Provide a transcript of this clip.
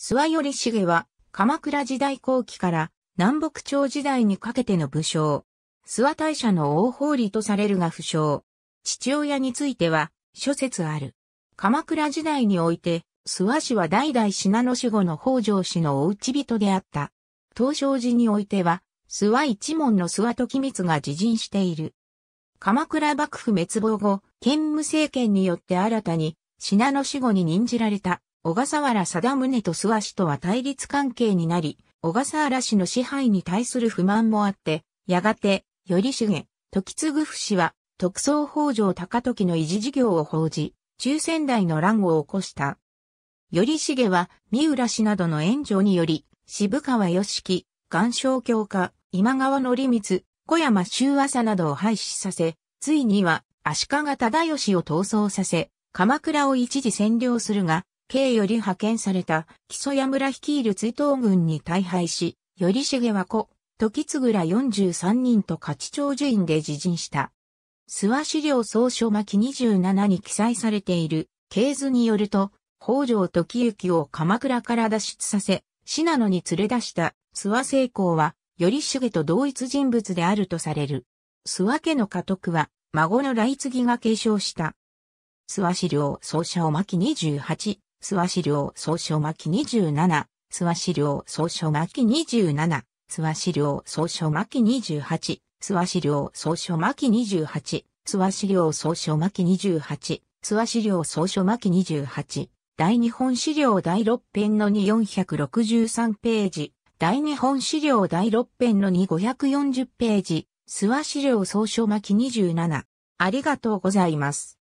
諏訪頼重は、鎌倉時代後期から南北朝時代にかけての武将。諏訪大社の大法理とされるが不詳。父親については、諸説ある。鎌倉時代において、諏訪氏は代々信濃守護の北条氏のお内人であった。東照寺においては、諏訪一門の諏訪時光が自陣している。鎌倉幕府滅亡後、兼務政権によって新たに、信濃守護に任じられた。小笠原貞宗と諏訪氏とは対立関係になり、小笠原氏の支配に対する不満もあって、やがて、頼重、時継ぐ氏は、特捜北条高時の維持事業を報じ、中仙台の乱を起こした。頼重は、三浦氏などの援助により、渋川義樹、岩礁教科、今川則光、小山周朝などを廃止させ、ついには、足利忠義を逃走させ、鎌倉を一時占領するが、慶より派遣された木曽屋村率いる追悼軍に大敗し、頼重は子、時津ら43人と勝ち長寿院で自陣した。諏訪資料総書巻27に記載されている、系図によると、北条時行を鎌倉から脱出させ、信濃に連れ出した諏訪成功は、頼重と同一人物であるとされる。諏訪家の家督は、孫の来継ぎが継承した。諏訪資料総書巻28、諏訪資料総書巻27、諏訪資料総書巻27、諏訪資料総書巻28、諏訪資料総書巻28、諏訪資料総書巻28、諏訪資料総書巻28、大日本資料第6編の2463ページ、大日本資料第6編の2540ページ、諏訪資料総書巻27。ありがとうございます。